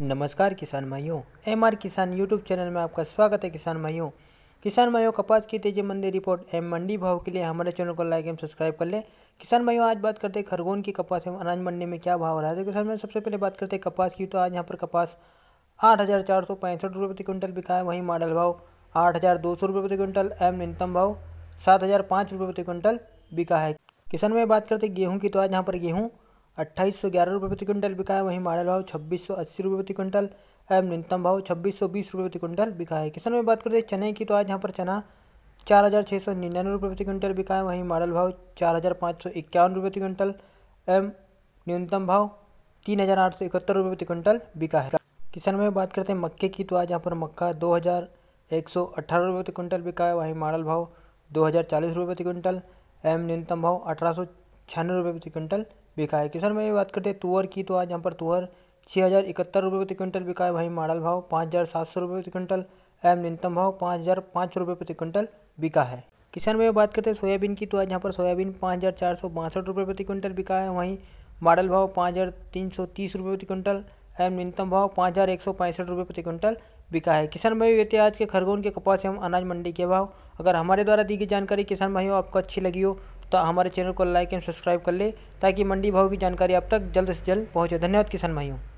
नमस्कार किसान भाइयों M R Kisan YouTube channel में आपका स्वागत है किसान भाइयों किसान भाइयों कपास की तेजी मंदी रिपोर्ट एम मंडी भाव के लिए हमारे चैनल को लाइक एवं सब्सक्राइब कर लें किसान भाइयों आज बात करते हैं खरगोन की कपास एवं अनाज मंडी में क्या भाव रहा है तो किसान भाई सबसे पहले बात करते हैं कपास की तो आज यहाँ पर कपास आठ हज़ार चार सौ पैंसठ रुपये प्रति क्विंटल बिका है वहीं मॉडल भाव आठ हज़ार दो सौ रुपये प्रति क्विंटल एम न्यूनतम भाव सात हज़ार पाँच रुपये प्रति क्विंटल बिका है किसान भाई बात करते गेहूँ की तो आज यहाँ पर गेहूँ अट्ठाईस सौ ग्यारह रुपये प्रति क्विंटल बिका है वहीं माड़ल भाव छब्बीस सौ अस्सी रुपये प्रति क्विंटल एवं न्यूनतम भाव छब्बीस सौ बीस रुपये प्रति क्विंटल बिका है किसान में बात करते हैं चने की तो आज यहाँ पर चना चार हज़ार छः सौ निन्यानवे रुपये प्रति क्विंटल बिका है वहीं माडल भाव चार हज़ार पाँच सौ इक्यावन रुपये प्रति क्विंटल एम न्यूनतम भाव तीन हज़ार आठ सौ इकहत्तर रुपये प्रति क्विंटल बिका है किसान में बात करते हैं मक्के की तो आज यहाँ पर मक्का दो हज़ार एक सौ अट्ठारह रुपये प्रति क्विंटल बिका है वहीं माडल भाव दो हज़ार चालीस रुपये प्रति क्विंटल एम न्यूनतम भाव अठारह सौ छियानवे रुपये प्रति क्विंटल बिका है किसान में बात करते हैं तुअर की तो आज यहाँ पर तुअर छः हज़ार इकहत्तर रुपये प्रति क्विंटल बिका है वहीं माडल भाव पाँच हज़ार सात सौ रुपये प्रति क्विंटल एवं न्यूनतम भाव पाँच हज़ार पाँच सौ रुपये प्रति क्विंटल बिका है किसान में बात करते हैं सोयाबीन की तो आज यहाँ पर सोयाबीन पाँच हज़ार चार सौ बासठ रुपये प्रति क्विंटल बिका है वहीं माडल भाव पाँच हज़ार तीन सौ तीस रुपये प्रति क्विंटल एवं न्यूनतम भाव पाँच हज़ार एक सौ पैंसठ रुपये प्रति क्विंटल बिका है किसान भाई व्यक्ति आज के खरगोन के कपास एवं अनाज मंडी के भाव अगर हमारे द्वारा दी गई जानकारी किसान भाइयों आपको अच्छी लगी हो तो हमारे चैनल को लाइक एंड सब्सक्राइब कर ले ताकि मंडी भाव की जानकारी आप तक जल्द से जल्द पहुँचे धन्यवाद किसान भाइयों